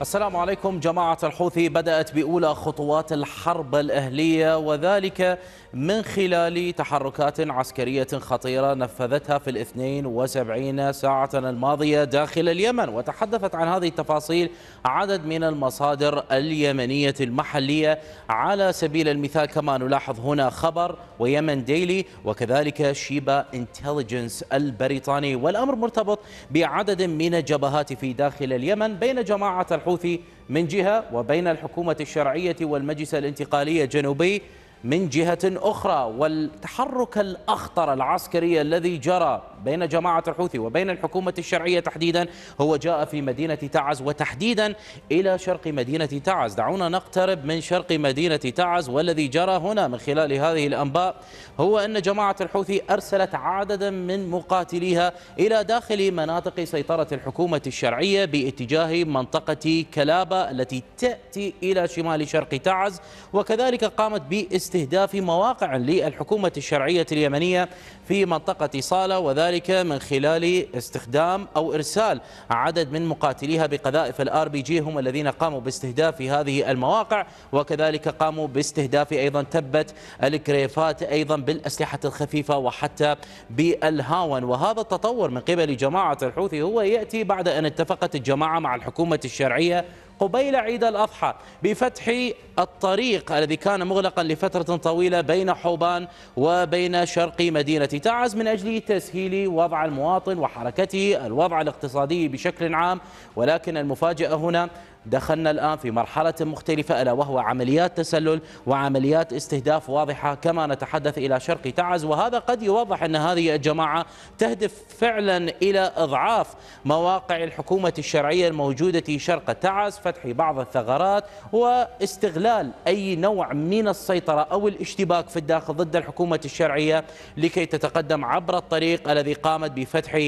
السلام عليكم جماعة الحوثي بدأت بأولى خطوات الحرب الأهلية وذلك من خلال تحركات عسكرية خطيرة نفذتها في الاثنين وسبعين ساعة الماضية داخل اليمن وتحدثت عن هذه التفاصيل عدد من المصادر اليمنية المحلية على سبيل المثال كما نلاحظ هنا خبر ويمن ديلي وكذلك شيبا انتليجنس البريطاني والأمر مرتبط بعدد من الجبهات في داخل اليمن بين جماعة الحوثي من جهة وبين الحكومة الشرعية والمجلس الانتقالي الجنوبي من جهة أخرى والتحرك الأخطر العسكري الذي جرى بين جماعة الحوثي وبين الحكومة الشرعية تحديدا هو جاء في مدينة تعز وتحديدا إلى شرق مدينة تعز دعونا نقترب من شرق مدينة تعز والذي جرى هنا من خلال هذه الأنباء هو أن جماعة الحوثي أرسلت عددا من مقاتليها إلى داخل مناطق سيطرة الحكومة الشرعية باتجاه منطقة كلابة التي تأتي إلى شمال شرق تعز وكذلك قامت باستهداف مواقع للحكومة الشرعية اليمنية في منطقة صالة وذلك من خلال استخدام أو إرسال عدد من مقاتليها بقذائف الآر بي جي هم الذين قاموا باستهداف هذه المواقع وكذلك قاموا باستهداف أيضا تبت الكريفات أيضا بالأسلحة الخفيفة وحتى بالهاون وهذا التطور من قبل جماعة الحوثي هو يأتي بعد أن اتفقت الجماعة مع الحكومة الشرعية قبيل عيد الأضحى بفتح الطريق الذي كان مغلقا لفترة طويلة بين حوبان وبين شرق مدينة تعز من أجل تسهيل وضع المواطن وحركته الوضع الاقتصادي بشكل عام ولكن المفاجأة هنا دخلنا الآن في مرحلة مختلفة ألا وهو عمليات تسلل وعمليات استهداف واضحة كما نتحدث إلى شرق تعز وهذا قد يوضح أن هذه الجماعة تهدف فعلا إلى إضعاف مواقع الحكومة الشرعية الموجودة شرق تعز فتح بعض الثغرات واستغلال أي نوع من السيطرة أو الاشتباك في الداخل ضد الحكومة الشرعية لكي تتقدم عبر الطريق الذي قامت بفتحه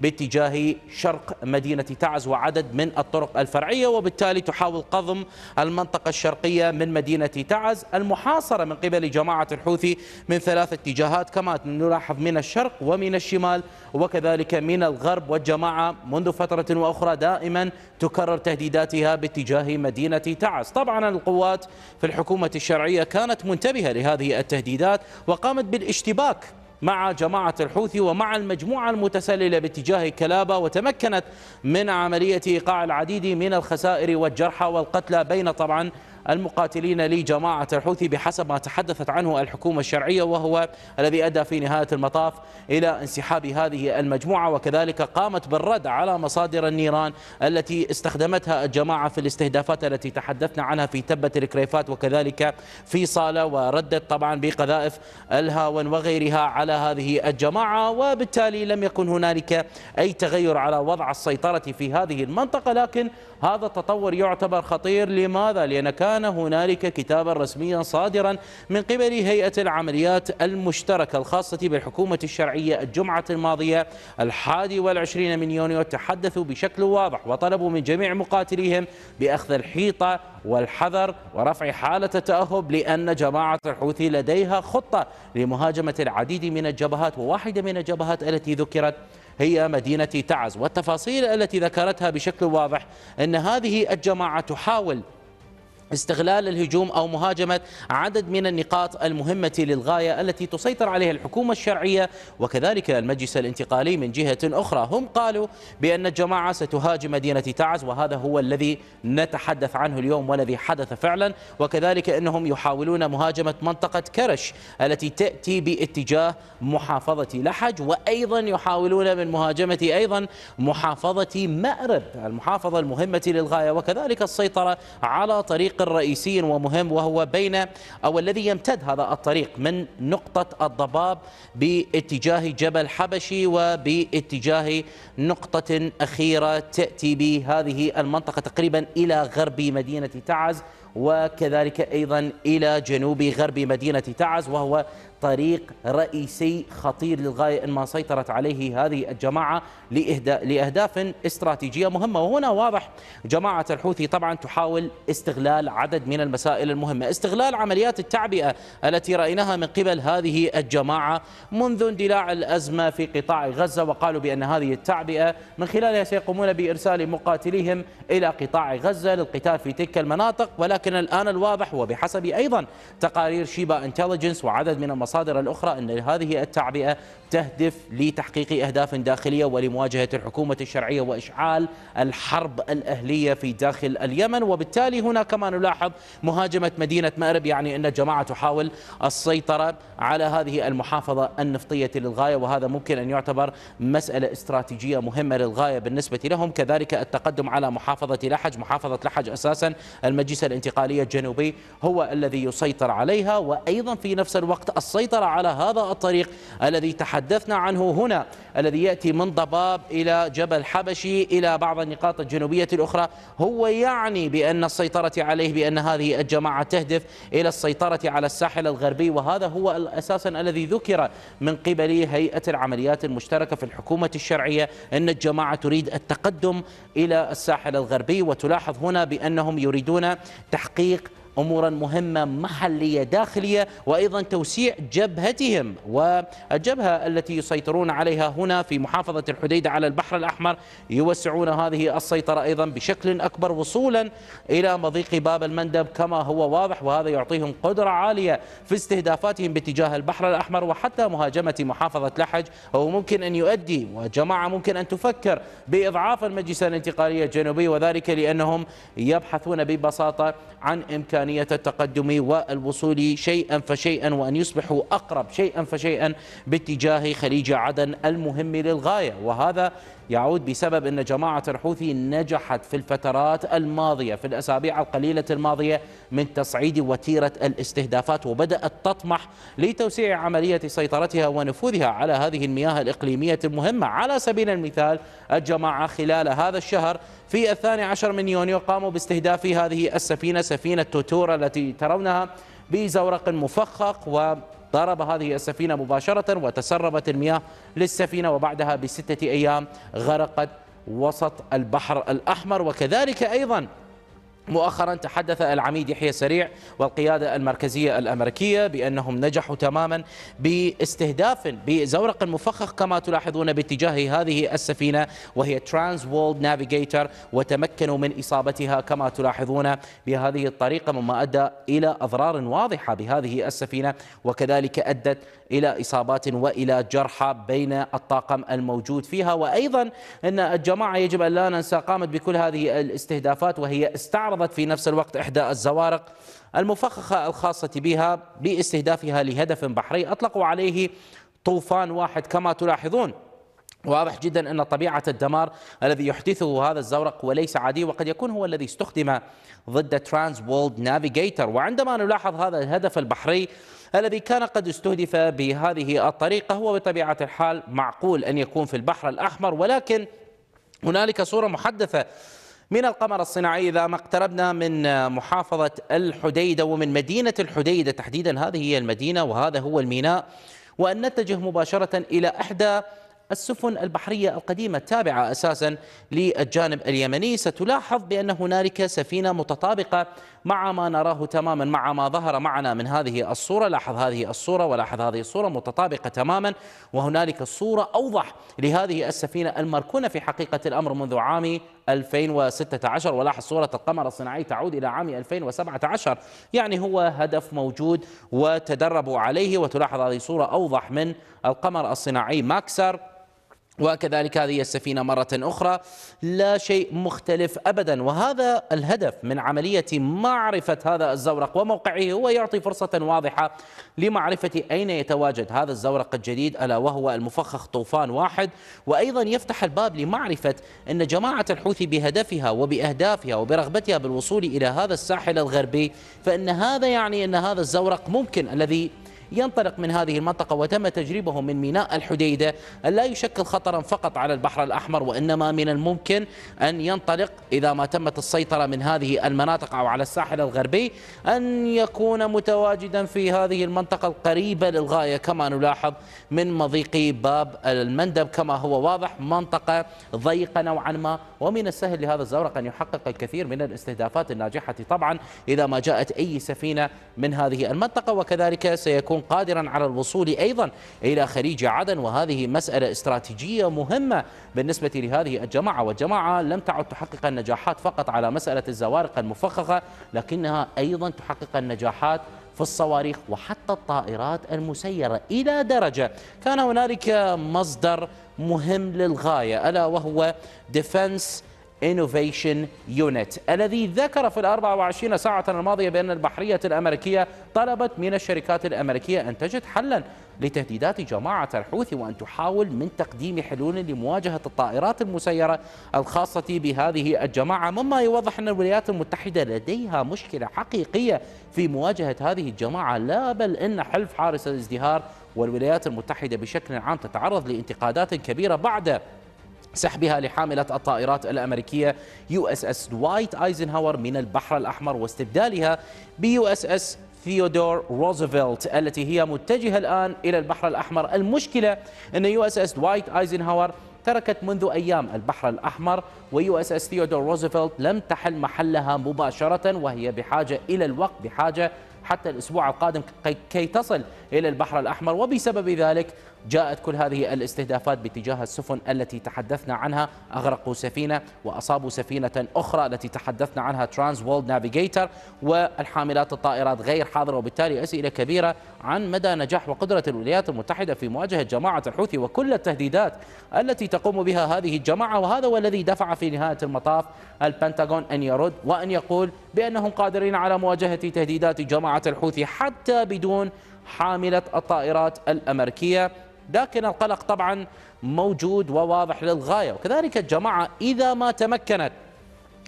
باتجاه شرق مدينة تعز وعدد من الطرق الفرعية وبالتالي وبالتالي تحاول قضم المنطقة الشرقية من مدينة تعز المحاصرة من قبل جماعة الحوثي من ثلاث اتجاهات كما نلاحظ من الشرق ومن الشمال وكذلك من الغرب والجماعة منذ فترة وأخرى دائما تكرر تهديداتها باتجاه مدينة تعز طبعا القوات في الحكومة الشرعية كانت منتبهة لهذه التهديدات وقامت بالاشتباك مع جماعة الحوثي ومع المجموعة المتسللة باتجاه كلابة وتمكنت من عملية إيقاع العديد من الخسائر والجرحى والقتلى بين طبعا المقاتلين لجماعة الحوثي بحسب ما تحدثت عنه الحكومة الشرعية وهو الذي أدى في نهاية المطاف إلى انسحاب هذه المجموعة وكذلك قامت بالرد على مصادر النيران التي استخدمتها الجماعة في الاستهدافات التي تحدثنا عنها في تبة الكريفات وكذلك في صالة وردت طبعا بقذائف الهاون وغيرها على هذه الجماعة وبالتالي لم يكن هنالك أي تغير على وضع السيطرة في هذه المنطقة لكن هذا التطور يعتبر خطير لماذا؟ لأن كان كان هنالك كتابا رسميا صادرا من قبل هيئة العمليات المشتركة الخاصة بالحكومة الشرعية الجمعة الماضية الحادي والعشرين من يونيو تحدثوا بشكل واضح وطلبوا من جميع مقاتليهم بأخذ الحيطة والحذر ورفع حالة التأهب لأن جماعة الحوثي لديها خطة لمهاجمة العديد من الجبهات وواحدة من الجبهات التي ذكرت هي مدينة تعز والتفاصيل التي ذكرتها بشكل واضح أن هذه الجماعة تحاول استغلال الهجوم أو مهاجمة عدد من النقاط المهمة للغاية التي تسيطر عليها الحكومة الشرعية وكذلك المجلس الانتقالي من جهة أخرى هم قالوا بأن الجماعة ستهاجم مدينة تعز وهذا هو الذي نتحدث عنه اليوم والذي حدث فعلا وكذلك أنهم يحاولون مهاجمة منطقة كرش التي تأتي باتجاه محافظة لحج وأيضا يحاولون من مهاجمة أيضا محافظة مأرب المحافظة المهمة للغاية وكذلك السيطرة على طريق الطريق الرئيسي ومهم وهو بين أو الذي يمتد هذا الطريق من نقطة الضباب باتجاه جبل حبشي وباتجاه نقطة أخيرة تأتي بهذه المنطقة تقريبا إلى غرب مدينة تعز وكذلك أيضا إلى جنوب غرب مدينة تعز وهو طريق رئيسي خطير للغاية إن ما سيطرت عليه هذه الجماعة لأهداف استراتيجية مهمة وهنا واضح جماعة الحوثي طبعا تحاول استغلال عدد من المسائل المهمة استغلال عمليات التعبئة التي رأيناها من قبل هذه الجماعة منذ اندلاع الأزمة في قطاع غزة وقالوا بأن هذه التعبئة من خلالها سيقومون بإرسال مقاتليهم إلى قطاع غزة للقتال في تلك المناطق ولكن الآن الواضح وبحسب أيضا تقارير شيبا انتليجنس وعدد من المصادر المصادر الأخرى أن هذه التعبئة تهدف لتحقيق أهداف داخلية ولمواجهة الحكومة الشرعية وإشعال الحرب الأهلية في داخل اليمن وبالتالي هنا كما نلاحظ مهاجمة مدينة مأرب يعني أن الجماعة تحاول السيطرة على هذه المحافظة النفطية للغاية وهذا ممكن أن يعتبر مسألة استراتيجية مهمة للغاية بالنسبة لهم كذلك التقدم على محافظة لحج محافظة لحج أساسا المجلس الانتقالي الجنوبي هو الذي يسيطر عليها وأيضا في نفس الوقت السيطرة على هذا الطريق الذي تحدث تحدثنا عنه هنا الذي يأتي من ضباب إلى جبل حبشي إلى بعض النقاط الجنوبية الأخرى هو يعني بأن السيطرة عليه بأن هذه الجماعة تهدف إلى السيطرة على الساحل الغربي وهذا هو أساسا الذي ذكر من قبل هيئة العمليات المشتركة في الحكومة الشرعية أن الجماعة تريد التقدم إلى الساحل الغربي وتلاحظ هنا بأنهم يريدون تحقيق امورا مهمه محليه داخليه وايضا توسيع جبهتهم والجبهه التي يسيطرون عليها هنا في محافظه الحديده على البحر الاحمر يوسعون هذه السيطره ايضا بشكل اكبر وصولا الى مضيق باب المندب كما هو واضح وهذا يعطيهم قدره عاليه في استهدافاتهم باتجاه البحر الاحمر وحتى مهاجمه محافظه لحج هو ممكن ان يؤدي وجماعه ممكن ان تفكر باضعاف المجلس الانتقالي الجنوبي وذلك لانهم يبحثون ببساطه عن امكان إمكانية التقدم والوصول شيئا فشيئا وأن يصبحوا أقرب شيئا فشيئا باتجاه خليج عدن المهم للغاية وهذا يعود بسبب أن جماعة الحوثي نجحت في الفترات الماضية في الأسابيع القليلة الماضية من تصعيد وتيرة الاستهدافات وبدأت تطمح لتوسيع عملية سيطرتها ونفوذها على هذه المياه الإقليمية المهمة على سبيل المثال الجماعة خلال هذا الشهر في الثاني عشر من يونيو قاموا باستهداف هذه السفينة سفينة توتورا التي ترونها بزورق مفخخ و ضرب هذه السفينة مباشرة وتسربت المياه للسفينة وبعدها بستة أيام غرقت وسط البحر الأحمر وكذلك أيضا مؤخرا تحدث العميد يحيى سريع والقيادة المركزية الأمريكية بأنهم نجحوا تماما باستهداف بزورق مفخخ كما تلاحظون باتجاه هذه السفينة وهي ترانس وولد نافيجيتر وتمكنوا من إصابتها كما تلاحظون بهذه الطريقة مما أدى إلى أضرار واضحة بهذه السفينة وكذلك أدت إلى إصابات وإلى جرحى بين الطاقم الموجود فيها وأيضا أن الجماعة يجب أن لا ننسى قامت بكل هذه الاستهدافات وهي استعرض عرضت في نفس الوقت إحدى الزوارق المفخخة الخاصة بها باستهدافها لهدف بحري أطلقوا عليه طوفان واحد كما تلاحظون واضح جدا أن طبيعة الدمار الذي يحدثه هذا الزورق وليس عادي وقد يكون هو الذي استخدم ضد ترانس وولد نافيجيتر وعندما نلاحظ هذا الهدف البحري الذي كان قد استهدف بهذه الطريقة هو بطبيعة الحال معقول أن يكون في البحر الأحمر ولكن هنالك صورة محدثة من القمر الصناعي إذا ما اقتربنا من محافظة الحديدة ومن مدينة الحديدة تحديدا هذه هي المدينة وهذا هو الميناء وأن نتجه مباشرة إلى أحدى السفن البحرية القديمة التابعة أساسا للجانب اليمني ستلاحظ بأن هنالك سفينة متطابقة مع ما نراه تماما مع ما ظهر معنا من هذه الصورة لاحظ هذه الصورة ولاحظ هذه الصورة متطابقة تماما وهنالك صورة أوضح لهذه السفينة المركونة في حقيقة الأمر منذ عام 2016 ولاحظ صورة القمر الصناعي تعود إلى عام 2017 يعني هو هدف موجود وتدربوا عليه وتلاحظ هذه صورة أوضح من القمر الصناعي ماكسر وكذلك هذه السفينة مرة أخرى لا شيء مختلف أبدا وهذا الهدف من عملية معرفة هذا الزورق وموقعه هو يعطي فرصة واضحة لمعرفة أين يتواجد هذا الزورق الجديد ألا وهو المفخخ طوفان واحد وأيضا يفتح الباب لمعرفة أن جماعة الحوثي بهدفها وبأهدافها وبرغبتها بالوصول إلى هذا الساحل الغربي فإن هذا يعني أن هذا الزورق ممكن الذي ينطلق من هذه المنطقة وتم تجربه من ميناء الحديدة لا يشكل خطرا فقط على البحر الأحمر وإنما من الممكن أن ينطلق إذا ما تمت السيطرة من هذه المناطق أو على الساحل الغربي أن يكون متواجدا في هذه المنطقة القريبة للغاية كما نلاحظ من مضيق باب المندب كما هو واضح منطقة ضيقة نوعا ما ومن السهل لهذا الزورق أن يحقق الكثير من الاستهدافات الناجحة طبعا إذا ما جاءت أي سفينة من هذه المنطقة وكذلك سيكون يكون قادرا على الوصول أيضا إلى خليج عدن وهذه مسألة استراتيجية مهمة بالنسبة لهذه الجماعة والجماعة لم تعد تحقق النجاحات فقط على مسألة الزوارق المفخخة لكنها أيضا تحقق النجاحات في الصواريخ وحتى الطائرات المسيرة إلى درجة كان هنالك مصدر مهم للغاية ألا وهو ديفنس انوفيشن يونت الذي ذكر في ال 24 ساعة الماضية بأن البحرية الأمريكية طلبت من الشركات الأمريكية أن تجد حلا لتهديدات جماعة الحوثي وأن تحاول من تقديم حلول لمواجهة الطائرات المسيرة الخاصة بهذه الجماعة مما يوضح أن الولايات المتحدة لديها مشكلة حقيقية في مواجهة هذه الجماعة لا بل أن حلف حارس الازدهار والولايات المتحدة بشكل عام تتعرض لانتقادات كبيرة بعد سحبها لحاملة الطائرات الأمريكية يو اس اس دوايت ايزنهاور من البحر الأحمر واستبدالها بيو اس اس ثيودور روزفلت التي هي متجهة الآن إلى البحر الأحمر المشكلة أن يو اس اس دوايت ايزنهاور تركت منذ أيام البحر الأحمر ويو اس اس ثيودور روزفلت لم تحل محلها مباشرة وهي بحاجة إلى الوقت بحاجة حتى الأسبوع القادم كي تصل إلى البحر الأحمر وبسبب ذلك جاءت كل هذه الاستهدافات باتجاه السفن التي تحدثنا عنها أغرقوا سفينة وأصابوا سفينة أخرى التي تحدثنا عنها ترانز وولد نافيجيتر والحاملات الطائرات غير حاضرة وبالتالي أسئلة كبيرة عن مدى نجاح وقدرة الولايات المتحدة في مواجهة جماعة الحوثي وكل التهديدات التي تقوم بها هذه الجماعة وهذا هو الذي دفع في نهاية المطاف البنتاغون أن يرد وأن يقول بأنهم قادرين على مواجهة تهديدات جماعة الحوثي حتى بدون حاملة الطائرات الأمريكية لكن القلق طبعا موجود وواضح للغاية وكذلك الجماعة إذا ما تمكنت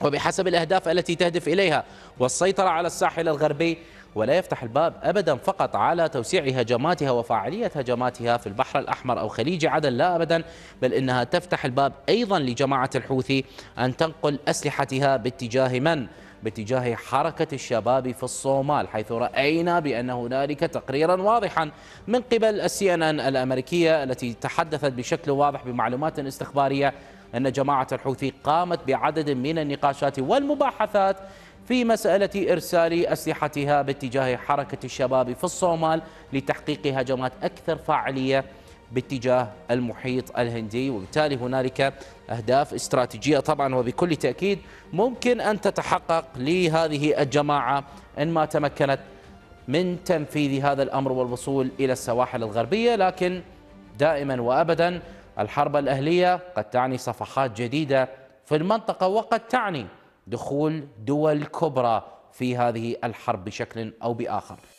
وبحسب الأهداف التي تهدف إليها والسيطرة على الساحل الغربي ولا يفتح الباب أبدا فقط على توسيع هجماتها وفعالية هجماتها في البحر الأحمر أو خليج عدن لا أبدا بل إنها تفتح الباب أيضا لجماعة الحوثي أن تنقل أسلحتها باتجاه من باتجاه حركة الشباب في الصومال حيث رأينا بأن هنالك تقريرا واضحا من قبل السي ان ان الأمريكية التي تحدثت بشكل واضح بمعلومات استخبارية أن جماعة الحوثي قامت بعدد من النقاشات والمباحثات في مسألة إرسال أسلحتها باتجاه حركة الشباب في الصومال لتحقيق هجمات أكثر فاعلية باتجاه المحيط الهندي وبالتالي هنالك أهداف استراتيجية طبعا وبكل تأكيد ممكن أن تتحقق لهذه الجماعة إن ما تمكنت من تنفيذ هذا الأمر والوصول إلى السواحل الغربية لكن دائما وأبدا الحرب الأهلية قد تعني صفحات جديدة في المنطقة وقد تعني دخول دول كبرى في هذه الحرب بشكل أو بآخر